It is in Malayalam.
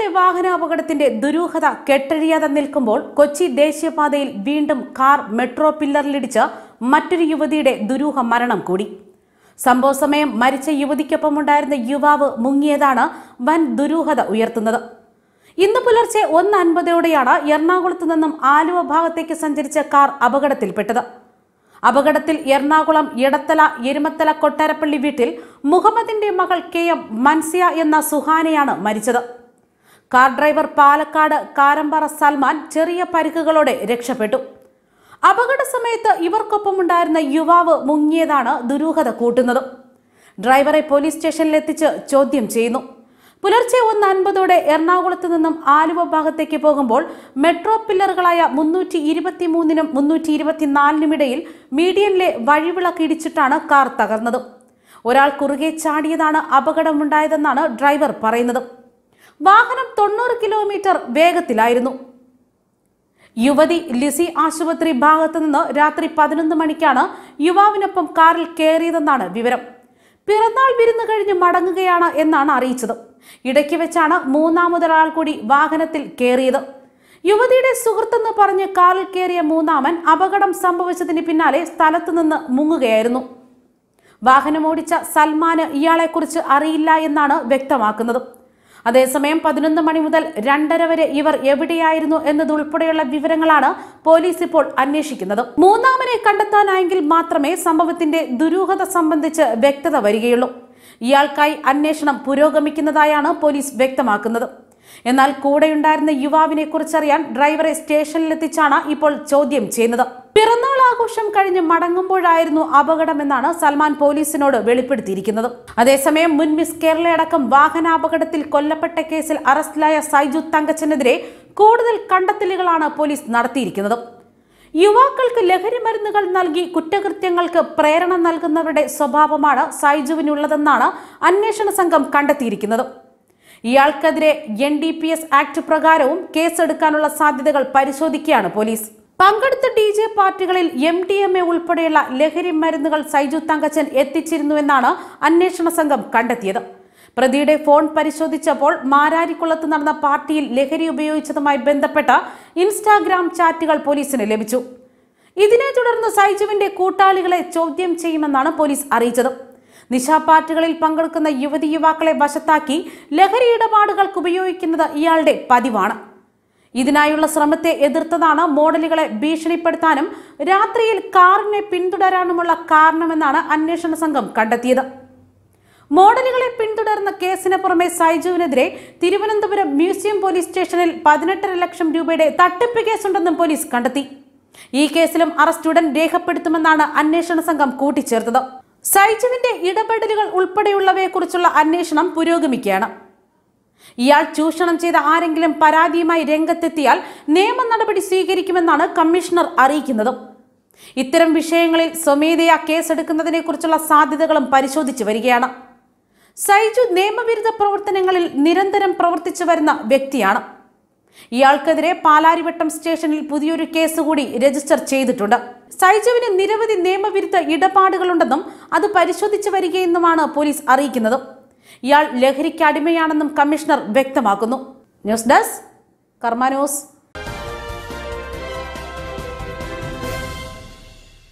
ഇന്നത്തെ വാഹനാപകടത്തിന്റെ ദുരൂഹത കെട്ടഴിയാതെ നിൽക്കുമ്പോൾ കൊച്ചി ദേശീയപാതയിൽ വീണ്ടും കാർ മെട്രോ പില്ലറിലിടിച്ച് മറ്റൊരു യുവതിയുടെ ദുരൂഹ മരണം കൂടി സംഭവ സമയം മരിച്ച യുവതിക്കൊപ്പമുണ്ടായിരുന്ന യുവാവ് മുങ്ങിയതാണ് വൻ ദുരൂഹത ഉയർത്തുന്നത് ഇന്ന് പുലർച്ചെ ഒന്ന് അൻപതോടെയാണ് എറണാകുളത്തു നിന്നും ആലുവ ഭാഗത്തേക്ക് സഞ്ചരിച്ച കാർ അപകടത്തിൽപ്പെട്ടത് അപകടത്തിൽ എറണാകുളം ഇടത്തല എരുമത്തല കൊട്ടാരപ്പള്ളി വീട്ടിൽ മുഹമ്മദിന്റെ മകൾ കെ എം മൻസിയ എന്ന സുഹാനയാണ് മരിച്ചത് കാർ ഡ്രൈവർ പാലക്കാട് കാരമ്പാറ സൽമാൻ ചെറിയ പരിക്കുകളോടെ രക്ഷപ്പെട്ടു അപകട സമയത്ത് ഇവർക്കൊപ്പമുണ്ടായിരുന്ന യുവാവ് മുങ്ങിയതാണ് ദുരൂഹത കൂട്ടുന്നത് ഡ്രൈവറെ പോലീസ് സ്റ്റേഷനിലെത്തിച്ച് ചോദ്യം ചെയ്യുന്നു പുലർച്ചെ ഒന്ന് അൻപതോടെ എറണാകുളത്ത് നിന്നും ആലുവ ഭാഗത്തേക്ക് പോകുമ്പോൾ മെട്രോ പില്ലറുകളായ മുന്നൂറ്റി ഇരുപത്തിമൂന്നിനും മുന്നൂറ്റി ഇരുപത്തിനാലിനും ഇടയിൽ മീഡിയനിലെ വഴിവിളക്ക് ഇടിച്ചിട്ടാണ് കാർ തകർന്നത് ഒരാൾ കുറുകെ ചാടിയതാണ് അപകടമുണ്ടായതെന്നാണ് ഡ്രൈവർ പറയുന്നത് വാഹനം തൊണ്ണൂറ് കിലോമീറ്റർ വേഗത്തിലായിരുന്നു യുവതി ലിസി ആശുപത്രി ഭാഗത്ത് നിന്ന് രാത്രി പതിനൊന്ന് മണിക്കാണ് യുവാവിനൊപ്പം കാറിൽ കയറിയതെന്നാണ് വിവരം പിറന്നാൾ വിരുന്ന് കഴിഞ്ഞ് മടങ്ങുകയാണ് എന്നാണ് അറിയിച്ചത് ഇടയ്ക്ക് വെച്ചാണ് മൂന്നാമതൊരാൾ കൂടി വാഹനത്തിൽ കയറിയത് യുവതിയുടെ സുഹൃത്തെന്ന് പറഞ്ഞ് കാറിൽ കയറിയ മൂന്നാമൻ അപകടം സംഭവിച്ചതിന് പിന്നാലെ സ്ഥലത്തുനിന്ന് മുങ്ങുകയായിരുന്നു വാഹനമോടിച്ച സൽമാന് ഇയാളെക്കുറിച്ച് അറിയില്ല എന്നാണ് വ്യക്തമാക്കുന്നത് അതേസമയം പതിനൊന്ന് മണി മുതൽ രണ്ടര വരെ ഇവർ എവിടെയായിരുന്നു എന്നതുൾപ്പെടെയുള്ള വിവരങ്ങളാണ് പോലീസ് ഇപ്പോൾ അന്വേഷിക്കുന്നത് മൂന്നാമനെ കണ്ടെത്താനായെങ്കിൽ മാത്രമേ സംഭവത്തിന്റെ ദുരൂഹത സംബന്ധിച്ച് വ്യക്തത വരികയുള്ളൂ ഇയാൾക്കായി അന്വേഷണം പുരോഗമിക്കുന്നതായാണ് പോലീസ് വ്യക്തമാക്കുന്നത് എന്നാൽ കൂടെയുണ്ടായിരുന്ന യുവാവിനെ കുറിച്ചറിയാൻ ഡ്രൈവറെ സ്റ്റേഷനിലെത്തിച്ചാണ് ഇപ്പോൾ ചോദ്യം ചെയ്യുന്നത് പിറന്നാൾ ആഘോഷം കഴിഞ്ഞ് മടങ്ങുമ്പോഴായിരുന്നു അപകടമെന്നാണ് സൽമാൻ പോലീസിനോട് വെളിപ്പെടുത്തിയിരിക്കുന്നത് അതേസമയം മുൻ മിസ് കേരളയടക്കം വാഹനാപകടത്തിൽ കൊല്ലപ്പെട്ട കേസിൽ അറസ്റ്റിലായ സൈജു തങ്കച്ചനെതിരെ കൂടുതൽ കണ്ടെത്തലുകളാണ് പോലീസ് നടത്തിയിരിക്കുന്നത് യുവാക്കൾക്ക് ലഹരി മരുന്നുകൾ നൽകി കുറ്റകൃത്യങ്ങൾക്ക് പ്രേരണ നൽകുന്നവരുടെ സ്വഭാവമാണ് സൈജുവിനുള്ളതെന്നാണ് അന്വേഷണ സംഘം കണ്ടെത്തിയിരിക്കുന്നത് ഇയാൾക്കെതിരെ N D P S act പ്രകാരവും കേസെടുക്കാനുള്ള സാധ്യതകൾ പരിശോധിക്കുകയാണ് പോലീസ് പങ്കെടുത്ത ഡി ജെ പാർട്ടികളിൽ എം ഡി എം എ ഉൾപ്പെടെയുള്ള ലഹരി മരുന്നുകൾ സൈജു തങ്കച്ചൻ എത്തിച്ചിരുന്നുവെന്നാണ് അന്വേഷണ സംഘം കണ്ടെത്തിയത് പ്രതിയുടെ ഫോൺ പരിശോധിച്ചപ്പോൾ മാരാരിക്കുളത്ത് നടന്ന പാർട്ടിയിൽ ലഹരി ഉപയോഗിച്ചതുമായി ബന്ധപ്പെട്ട ഇൻസ്റ്റാഗ്രാം ചാറ്റുകൾ പോലീസിന് ലഭിച്ചു ഇതിനെ തുടർന്ന് സൈജുവിന്റെ കൂട്ടാളികളെ ചോദ്യം ചെയ്യുമെന്നാണ് പോലീസ് അറിയിച്ചത് നിശാ പാർട്ടികളിൽ പങ്കെടുക്കുന്ന യുവതി യുവാക്കളെ വശത്താക്കി ലഹരി ഇടപാടുകൾക്ക് ഉപയോഗിക്കുന്നത് ഇയാളുടെ പതിവാണ് ഇതിനായുള്ള ശ്രമത്തെ എതിർത്തതാണ് മോഡലുകളെ ഭീഷണിപ്പെടുത്താനും രാത്രിയിൽ കാറിനെ പിന്തുടരാനുമുള്ള കാരണമെന്നാണ് അന്വേഷണ സംഘം കണ്ടെത്തിയത് മോഡലുകളെ പിന്തുടർന്ന കേസിന് പുറമെ സൈജുവിനെതിരെ തിരുവനന്തപുരം മ്യൂസിയം പോലീസ് സ്റ്റേഷനിൽ പതിനെട്ടര ലക്ഷം രൂപയുടെ തട്ടിപ്പ് കേസുണ്ടെന്നും പോലീസ് കണ്ടെത്തി ഈ കേസിലും അറസ്റ്റ് ഉടൻ രേഖപ്പെടുത്തുമെന്നാണ് അന്വേഷണ സംഘം കൂട്ടിച്ചേർത്തത് സൈജുവിന്റെ ഇടപെടലുകൾ ഉൾപ്പെടെയുള്ളവയെക്കുറിച്ചുള്ള അന്വേഷണം പുരോഗമിക്കുകയാണ് ഇയാൾ ചൂഷണം ചെയ്ത ആരെങ്കിലും പരാതിയുമായി രംഗത്തെത്തിയാൽ നിയമ നടപടി സ്വീകരിക്കുമെന്നാണ് കമ്മീഷണർ അറിയിക്കുന്നത് ഇത്തരം വിഷയങ്ങളിൽ സ്വമേധയാ കേസെടുക്കുന്നതിനെക്കുറിച്ചുള്ള സാധ്യതകളും പരിശോധിച്ചു വരികയാണ് സൈജു നിയമവിരുദ്ധ പ്രവർത്തനങ്ങളിൽ നിരന്തരം പ്രവർത്തിച്ചു വരുന്ന വ്യക്തിയാണ് ഇയാൾക്കെതിരെ പാലാരിവട്ടം സ്റ്റേഷനിൽ പുതിയൊരു കേസ് കൂടി രജിസ്റ്റർ ചെയ്തിട്ടുണ്ട് സൈജുവിന് നിരവധി നിയമവിരുദ്ധ ഇടപാടുകളുണ്ടെന്നും അത് പരിശോധിച്ചു വരികയെന്നുമാണ് പോലീസ് അറിയിക്കുന്നത് ഇയാൾ ലഹരിക്കടിമയാണെന്നും കമ്മീഷണർ വ്യക്തമാക്കുന്നു ന്യൂസ് ഡെസ്ക് കർമാനോസ്